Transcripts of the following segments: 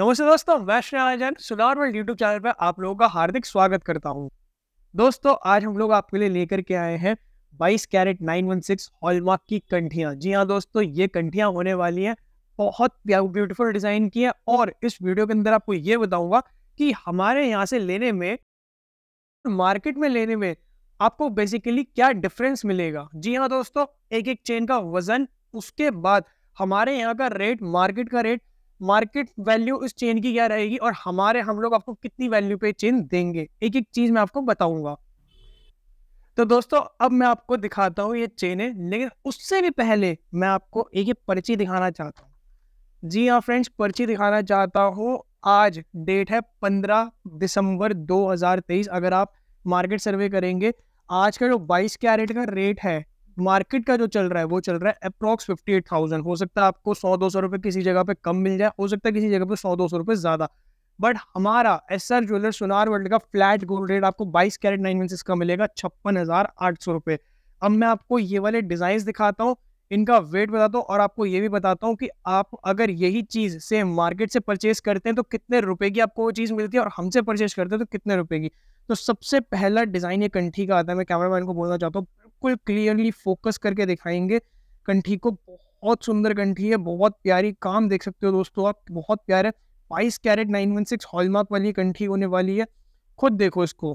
नमस्ते दोस्तों मैं श्रेयाजन सुनार वर्ल्ड यूट्यूब चैनल पर आप लोगों का हार्दिक स्वागत करता हूँ दोस्तों आज हम लोग आपके लिए लेकर के आए हैं 22 कैरेट 916 हॉलमार्क की कंठियाँ जी हाँ दोस्तों ये कंठियाँ होने वाली हैं बहुत ब्यूटीफुल डिज़ाइन की है और इस वीडियो के अंदर आपको ये बताऊँगा कि हमारे यहाँ से लेने में मार्केट में लेने में आपको बेसिकली क्या डिफरेंस मिलेगा जी हाँ दोस्तों एक एक चेन का वजन उसके बाद हमारे यहाँ का रेट मार्केट का रेट मार्केट वैल्यू उस चेन की क्या रहेगी और हमारे हम लोग आपको कितनी वैल्यू पे चेन देंगे एक एक चीज मैं आपको बताऊंगा तो दोस्तों अब मैं आपको दिखाता हूँ ये चेन है लेकिन उससे भी पहले मैं आपको एक एक पर्ची दिखाना चाहता हूँ जी हाँ फ्रेंड्स पर्ची दिखाना चाहता हूँ आज डेट है पंद्रह दिसंबर 2023 अगर आप मार्केट सर्वे करेंगे आज का जो 22 कैरेट का रेट है मार्केट का जो चल रहा है वो चल रहा है अप्रॉक्स फिफ्टी एट थाउजेंड हो सकता है आपको सौ दो सौ रुपये किसी जगह पे कम मिल जाए हो सकता है किसी जगह पे सौ दो सौ रुपये ज़्यादा बट हमारा S R jeweller Sonar world का फ्लैट गोल्ड रेट आपको बाईस कैरेट नाइन इंसिस का मिलेगा छप्पन हज़ार आठ सौ रुपये अब मैं आपको ये वाले डिज़ाइन दिखाता हूँ इनका वेट बताता हूँ और आपको ये भी बताता हूँ कि आप अगर यही चीज़ सेम मार्केट से परचेज करते हैं तो कितने रुपए की आपको वो चीज़ मिलती है और हमसे परचेज करते हैं तो कितने रुपए की तो सबसे पहला डिज़ाइन ये कंठी का आता है मैं कैमरा मैन को बोलना चाहता हूँ बिल्कुल क्लियरली फोकस करके दिखाएंगे कंठी को बहुत सुंदर कंठी है बहुत प्यारी काम देख सकते हो दोस्तों आप बहुत प्यारा बाईस carat nine one six hallmark वाली कंठी होने वाली है खुद देखो इसको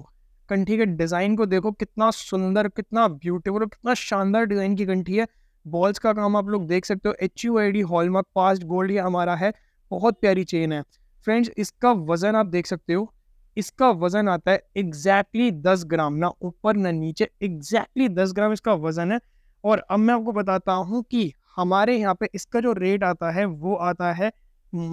कंठी के डिज़ाइन को देखो कितना सुंदर कितना ब्यूटीफुल कितना शानदार डिज़ाइन की कंठी है बॉल्स का काम आप लोग देख सकते हो H U I D hallmark passed gold ये हमारा है बहुत प्यारी चेन है फ्रेंड्स इसका वज़न आप देख सकते हो इसका वजन आता है एग्जैक्टली दस ग्राम ना ऊपर ना नीचे एग्जैक्टली दस ग्राम इसका वजन है और अब मैं आपको बताता हूँ कि हमारे यहाँ पे इसका जो रेट आता है वो आता है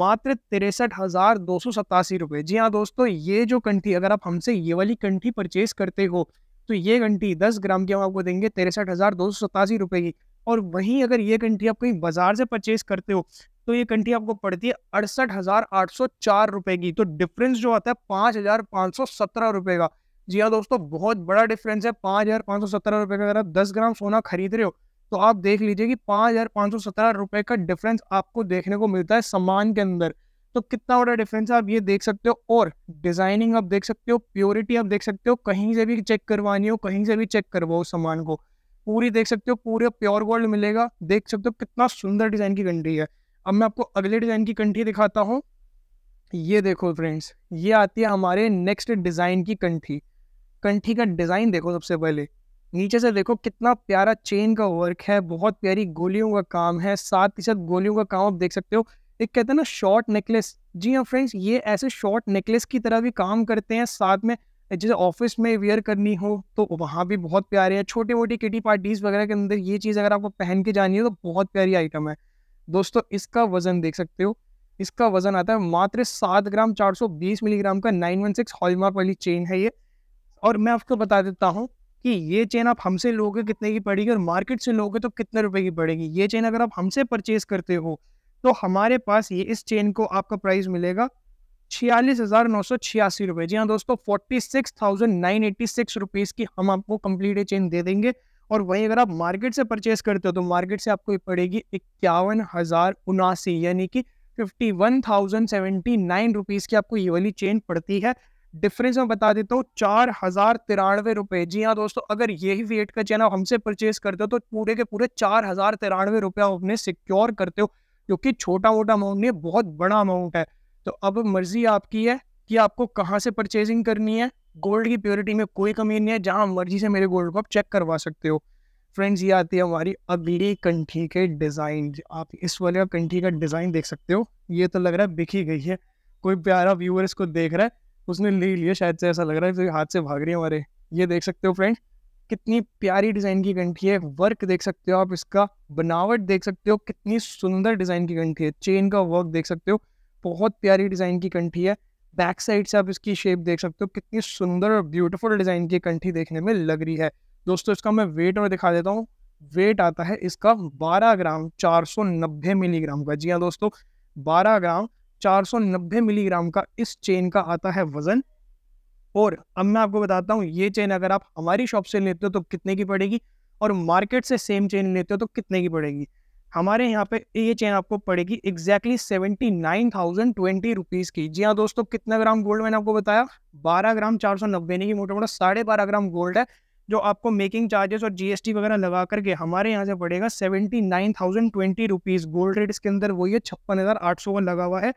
मात्र तिरसठ हज़ार दो सौ सतासी रुपये जी हाँ दोस्तों ये जो कंठी अगर आप हमसे ये वाली कंठी परचेज करते हो तो ये कंठी दस ग्राम की हम आपको देंगे तिरसठ हज़ार दो सौ सतासी रुपये की और वहीं अगर ये कंठी आप कहीं बाजार से परचेज करते हो तो ये कंट्री आपको पड़ती है अड़सठ हजार आठ सौ चार रुपए की तो डिफरेंस जो आता है पांच हजार पांच सौ सत्रह रुपए का जी हाँ दोस्तों बहुत बड़ा डिफरेंस है पांच हजार पांच सौ सत्रह रुपए का अगर आप दस ग्राम सोना खरीद रहे हो तो आप देख लीजिए कि पांच हजार पांच सौ सत्रह रुपए का डिफरेंस आपको देखने को मिलता है सामान के अंदर तो कितना बड़ा डिफरेंस है आप ये देख सकते हो और डिजाइनिंग आप देख सकते हो प्योरिटी आप देख सकते हो कहीं से भी चेक करवानी हो कहीं से भी चेक करवाओ सामान को पूरी देख सकते हो पूरे प्योर गोल्ड मिलेगा देख सकते हो कितना सुंदर डिजाइन की कंट्री है अब मैं आपको अगले डिज़ाइन की कंठी दिखाता हूँ ये देखो फ्रेंड्स ये आती है हमारे नेक्स्ट डिज़ाइन की कंठी कंठी का डिज़ाइन देखो सबसे पहले नीचे से देखो कितना प्यारा चेन का वर्क है बहुत प्यारी गोलियों का काम है साथ ही साथ गोलियों का काम आप देख सकते हो एक कहते हैं ना शॉर्ट नेकलेस जी हाँ फ्रेंड्स ये ऐसे शॉर्ट नेकलेस की तरह भी काम करते हैं साथ में जैसे ऑफिस में वेयर करनी हो तो वहाँ भी बहुत प्यारे हैं छोटी मोटी किटी पार्टीज़ वगैरह के अंदर ये चीज़ अगर आपको पहन के जानी हो तो बहुत प्यारी आइटम है दोस्तों इसका वजन देख सकते हो इसका वजन आता है मात्र सात ग्राम चार सौ बीस मिलीग्राम का नाइन वन सिक्स हॉलमार्क वाली चेन है ये और मैं आपको बता देता हूँ कि ये चेन आप हमसे लोगे कितने की पड़ेगी और मार्केट से लोगे तो कितने रुपए की पड़ेगी ये चेन अगर आप हमसे परचेज करते हो तो हमारे पास ये इस चेन को आपका प्राइस मिलेगा छियालीस हज़ार नौ सौ छियासी रुपये जी हाँ दोस्तों forty six thousand nine eighty six rupees की हम आपको कंप्लीट ये चेन दे देंगे और वहीं अगर आप मार्केट से परचेस करते हो तो मार्केट से आपको पड़ेगी इक्यावन हज़ार उनासी यानी कि fifty one thousand seventy nine rupees की आपको ये वाली चेन पड़ती है डिफरेंस मैं बता देता हूँ चार हज़ार तिरानवे रुपये जी हाँ दोस्तों अगर यही वेट का चेन आप हमसे परचेस करते हो तो पूरे के पूरे चार हज़ार तिरानवे रुपये आप अपने सिक्योर करते हो क्योंकि छोटा मोटा अमाउंट नहीं बहुत बड़ा अमाउंट है तो अब मर्जी आपकी है कि आपको कहाँ से परचेजिंग करनी है गोल्ड की प्योरिटी में कोई कमी नहीं है जहाँ मर्जी से मेरे गोल्ड को आप चेक करवा सकते हो फ्रेंड्स ये आती है हमारी अगली कंठी के डिज़ाइन आप इस वाले कंठी का डिज़ाइन देख सकते हो ये तो लग रहा है बिखी गई है कोई प्यारा व्यूअर इसको देख रहा है उसने ले लिया शायद से ऐसा लग रहा है तो हाथ से भाग रही है हमारे ये देख सकते हो फ्रेंड्स कितनी प्यारी डिज़ाइन की कंठी है वर्क देख सकते हो आप इसका बनावट देख सकते हो कितनी सुंदर डिज़ाइन की कंठी है चेन का वर्क देख सकते हो बहुत प्यारी डिज़ाइन की कंठी है बैक साइड से आप इसकी शेप देख सकते हो कितनी सुंदर और ब्यूटीफुल डिज़ाइन की कंठी देखने में लग रही है दोस्तों इसका मैं वेट और दिखा देता हूँ वेट आता है इसका 12 ग्राम 490 मिलीग्राम का जी हाँ दोस्तों 12 ग्राम 490 मिलीग्राम का इस चेन का आता है वजन और अब मैं आपको बताता हूँ ये चेन अगर आप हमारी शॉप से लेते हो तो कितने की पड़ेगी और मार्केट से सेम चेन लेते हो तो कितने की पड़ेगी हमारे यहाँ पे ये चेन आपको पड़ेगी exactly seventy nine thousand twenty rupees की जी हाँ दोस्तों कितना ग्राम गोल्ड मैंने आपको बताया बारह ग्राम चार सौ नब्बे नहीं कि मोटा मोटा साढ़े बारह ग्राम गोल्ड है जो आपको मेकिंग चार्जेस और जीएसटी वगैरह लगा करके हमारे यहाँ से पड़ेगा seventy nine thousand twenty rupees gold rate इसके अंदर वही है छप्पन हज़ार आठ सौ का लगा हुआ है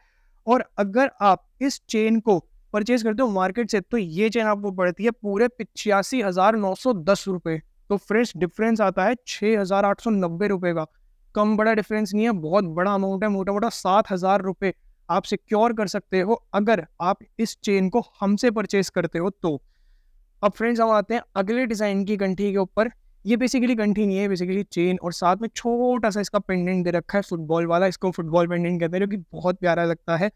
और अगर आप इस चेन को परचेज करते हो मार्केट से तो ये चेन आपको पड़ती है पूरे पिछयासी हज़ार नौ सौ दस रुपए तो फ्रेश डिफरेंस आता है छह हज़ार आठ सौ नब्बे रुपए का कम बड़ा डिफरेंस नहीं है बहुत बड़ा अमाउंट है मोटा मोटा सात हज़ार रुपये आप सिक्योर कर सकते हो अगर आप इस चेन को हमसे परचेस करते हो तो अब फ्रेंड्स हम आते हैं अगले डिज़ाइन की कंठी के ऊपर ये बेसिकली कंठी नहीं है बेसिकली चेन और साथ में छोटा सा इसका पेंडेंट दे रखा है फुटबॉल वाला इसको फुटबॉल पेंडेंट कहते हैं जो कि बहुत प्यारा लगता है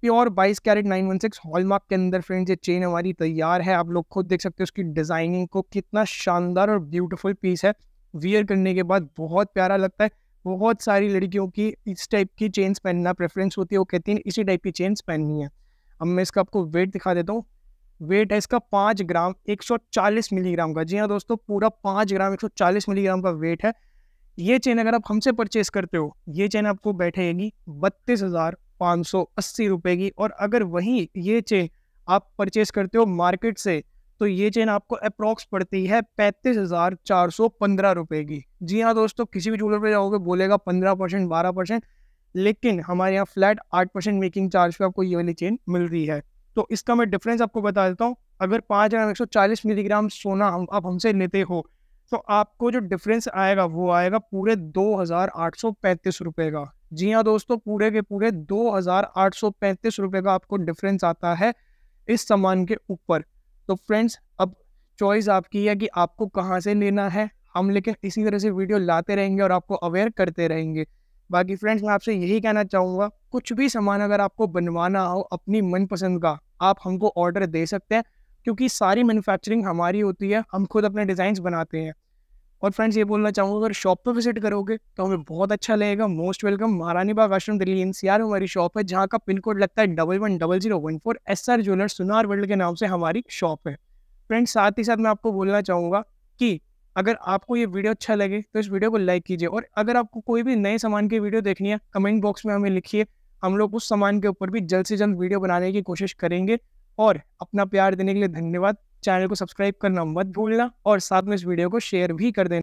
प्योर बाईस carat nine one six hallmark के अंदर फ्रेंड्स ये चेन हमारी तैयार है आप लोग खुद देख सकते हो उसकी डिजाइनिंग को कितना शानदार और ब्यूटीफुल पीस है वियर करने के बाद बहुत प्यारा लगता है बहुत सारी लड़कियों की इस टाइप की चेन्स पहनना प्रेफरेंस होती है वो कहती हैं इसी टाइप की चेन्स पहननी है अब मैं इसका आपको वेट दिखा देता हूँ वेट है इसका पाँच ग्राम एक सौ चालीस मिलीग्राम का जी हाँ दोस्तों पूरा पाँच ग्राम एक सौ चालीस मिलीग्राम का वेट है ये चेन अगर आप हमसे परचेस करते हो ये चेन आपको बैठेगी बत्तीस हज़ार पाँच सौ अस्सी रुपये की और अगर वहीं ये चेन आप परचेस करते हो मार्केट से तो ये चेन आपको अप्रॉक्स पड़ती है पैंतीस हज़ार चार सौ पंद्रह रुपए की जी हाँ दोस्तों किसी भी ज्वेलर पे जाओगे बोलेगा पंद्रह परसेंट बारह परसेंट लेकिन हमारे यहाँ फ्लैट आठ परसेंट मेकिंग चार्ज पे आपको ये वाली चेन मिल रही है तो इसका मैं डिफरेंस आपको बता देता हूँ अगर पाँच हज़ार एक सौ चालीस मिलीग्राम सोना हम आप हमसे लेते हो तो आपको जो डिफरेंस आएगा वो आएगा पूरे दो हज़ार आठ सौ पैंतीस रुपए का जी हाँ दोस्तों पूरे के पूरे दो हज़ार आठ सौ पैंतीस रुपए का आपको डिफरेंस आता है इस सामान के ऊपर तो फ्रेंड्स अब चॉइस आपकी है कि आपको कहाँ से लेना है हम लेकिन इसी तरह से वीडियो लाते रहेंगे और आपको अवेयर करते रहेंगे बाकी फ्रेंड्स मैं आपसे यही कहना चाहूँगा कुछ भी सामान अगर आपको बनवाना हो अपनी मनपसंद का आप हमको ऑर्डर दे सकते हैं क्योंकि सारी मैन्युफैक्चरिंग हमारी होती है हम खुद अपने डिज़ाइंस बनाते हैं और फ्रेंड्स ये बोलना चाहूँगा अगर शॉप पर विजिट करोगे तो हमें बहुत अच्छा लगेगा मोस्ट वेलकम महारानी बाग आश्रम दिल्ली एन सी हमारी शॉप है जहाँ का पिन कोड लगता है double one double zero one four S R jeweller Sunar world के नाम से हमारी शॉप है फ्रेंड्स साथ ही साथ मैं आपको बोलना चाहूँगा कि अगर आपको ये वीडियो अच्छा लगे तो इस वीडियो को लाइक कीजिए और अगर आपको कोई भी नए सामान की वीडियो देखनी है कमेंट बॉक्स में हमें लिखिए हम लोग उस सामान के ऊपर भी जल्द से जल्द वीडियो बनाने की कोशिश करेंगे और अपना प्यार देने के लिए धन्यवाद चैनल को सब्सक्राइब करना मत भूलना और साथ में इस वीडियो को शेयर भी कर देना